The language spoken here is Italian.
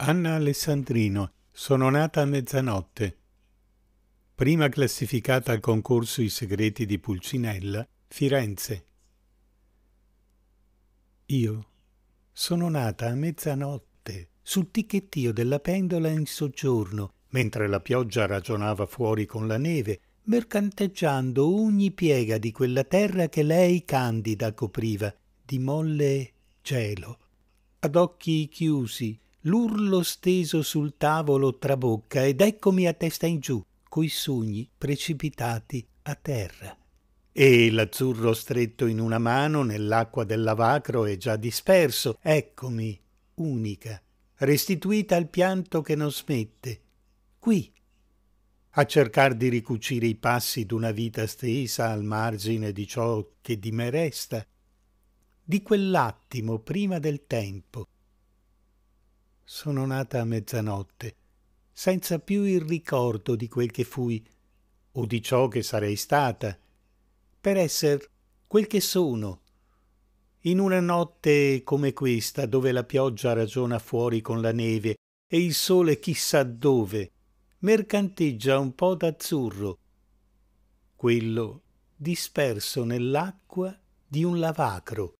Anna Alessandrino, sono nata a mezzanotte. Prima classificata al concorso I segreti di Pulcinella, Firenze. Io sono nata a mezzanotte sul ticchettio della pendola in soggiorno, mentre la pioggia ragionava fuori con la neve, mercanteggiando ogni piega di quella terra che lei candida copriva di molle cielo. Ad occhi chiusi l'urlo steso sul tavolo trabocca ed eccomi a testa in giù, coi sogni precipitati a terra. E l'azzurro stretto in una mano nell'acqua del lavacro è già disperso, eccomi, unica, restituita al pianto che non smette, qui, a cercar di ricucire i passi d'una vita stesa al margine di ciò che di me resta, di quell'attimo prima del tempo, sono nata a mezzanotte, senza più il ricordo di quel che fui o di ciò che sarei stata, per essere quel che sono. In una notte come questa, dove la pioggia ragiona fuori con la neve e il sole chissà dove, mercanteggia un po' d'azzurro. Quello disperso nell'acqua di un lavacro